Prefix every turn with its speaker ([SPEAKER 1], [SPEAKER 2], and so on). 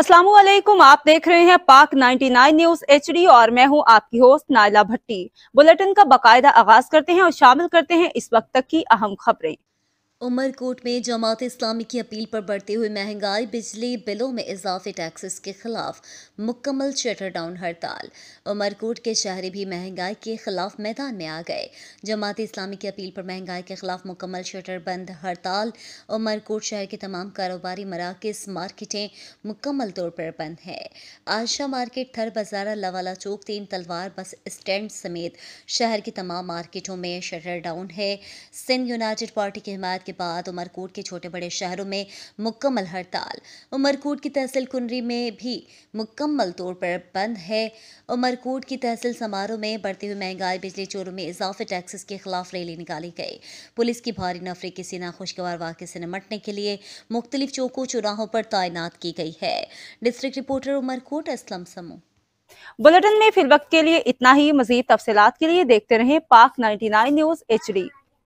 [SPEAKER 1] असलम आप देख रहे हैं पाक 99 न्यूज एच और मैं हूं आपकी होस्ट नायला भट्टी बुलेटिन का बकायदा आगाज करते हैं और शामिल करते हैं इस वक्त तक की अहम खबरें
[SPEAKER 2] उमरकोट में जमात इस्लामी की अपील पर बढ़ते हुए महंगाई बिजली बिलों में इजाफे टैक्सेस के खिलाफ मुकम्मल शटर डाउन हड़ताल उमरकोट के शहरी भी महंगाई के खिलाफ मैदान में आ गए जमात इस्लामी की अपील पर महंगाई के खिलाफ मुकम्मल शटर बंद हड़ताल उमरकोट शहर के तमाम कारोबारी मराकज मार्केटें मुकम्मल तौर पर बंद हैं आशा मार्केट थर बाजारा लवाला चौक तीन तलवार बस स्टैंड समेत शहर की तमाम मार्केटों में शटर डाउन है सिंध यूनाइटेड पार्टी की हिमायत के बाद उमरकोट के छोटे बड़े शहरों में मुकम्मल हड़ताल उमरकोट की तहसील कुनरी में भी मुकम्मल तौर पर बंद है उमरकोट की तहसील समारोह में बढ़ती हुई महंगाई बिजली चोरों में इजाफे टैक्सेस के खिलाफ रैली निकाली गई पुलिस की भारी नफरी किसी नाखुशगवार वाक्य से निमटने के लिए मुख्तलिफ चौकों चौराहों पर तैनात की गई है डिस्ट्रिक्ट रिपोर्टर उमरकोट असलम समूह बुलेटिन में फिर वक्त के लिए इतना ही
[SPEAKER 1] मजीद तफसीत के लिए देखते रहें पाक 99 न्यूज एचडी